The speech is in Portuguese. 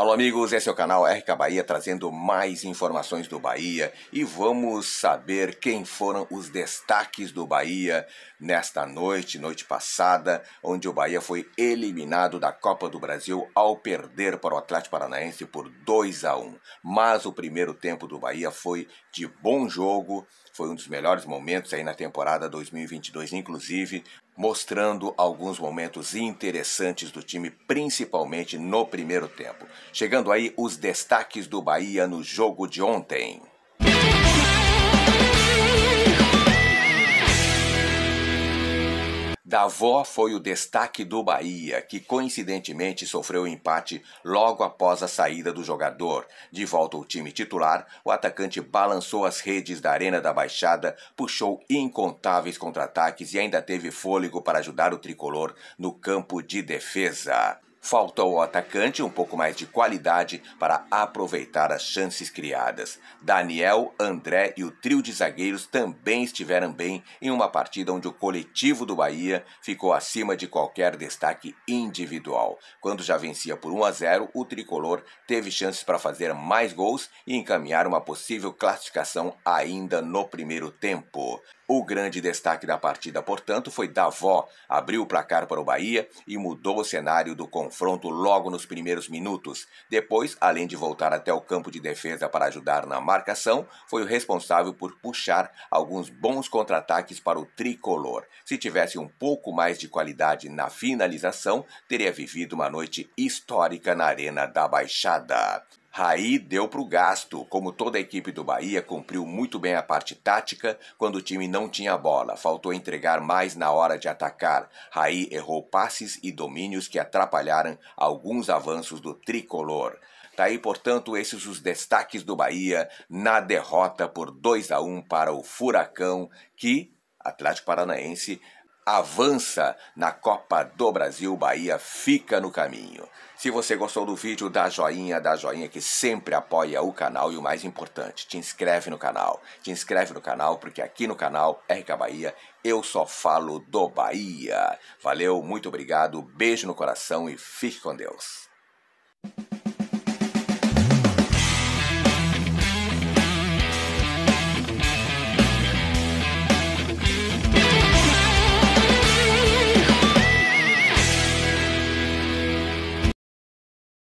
Alô, amigos, esse é o canal RK Bahia trazendo mais informações do Bahia e vamos saber quem foram os destaques do Bahia nesta noite, noite passada, onde o Bahia foi eliminado da Copa do Brasil ao perder para o Atlético Paranaense por 2 a 1. Mas o primeiro tempo do Bahia foi de bom jogo, foi um dos melhores momentos aí na temporada 2022, inclusive mostrando alguns momentos interessantes do time, principalmente no primeiro tempo. Chegando aí os destaques do Bahia no jogo de ontem. Davó foi o destaque do Bahia, que coincidentemente sofreu o empate logo após a saída do jogador. De volta ao time titular, o atacante balançou as redes da Arena da Baixada, puxou incontáveis contra-ataques e ainda teve fôlego para ajudar o tricolor no campo de defesa. Falta ao atacante um pouco mais de qualidade para aproveitar as chances criadas. Daniel, André e o trio de zagueiros também estiveram bem em uma partida onde o coletivo do Bahia ficou acima de qualquer destaque individual. Quando já vencia por 1 a 0, o tricolor teve chances para fazer mais gols e encaminhar uma possível classificação ainda no primeiro tempo. O grande destaque da partida, portanto, foi Davó. Abriu o placar para o Bahia e mudou o cenário do confronto logo nos primeiros minutos. Depois, além de voltar até o campo de defesa para ajudar na marcação, foi o responsável por puxar alguns bons contra-ataques para o tricolor. Se tivesse um pouco mais de qualidade na finalização, teria vivido uma noite histórica na Arena da Baixada. Raí deu para o gasto, como toda a equipe do Bahia cumpriu muito bem a parte tática quando o time não tinha bola, faltou entregar mais na hora de atacar. Raí errou passes e domínios que atrapalharam alguns avanços do tricolor. Daí, tá portanto, esses os destaques do Bahia na derrota por 2 a 1 para o Furacão, que Atlético Paranaense avança na Copa do Brasil, Bahia fica no caminho. Se você gostou do vídeo, dá joinha, dá joinha que sempre apoia o canal e o mais importante, te inscreve no canal. Te inscreve no canal porque aqui no canal RK Bahia eu só falo do Bahia. Valeu, muito obrigado, beijo no coração e fique com Deus.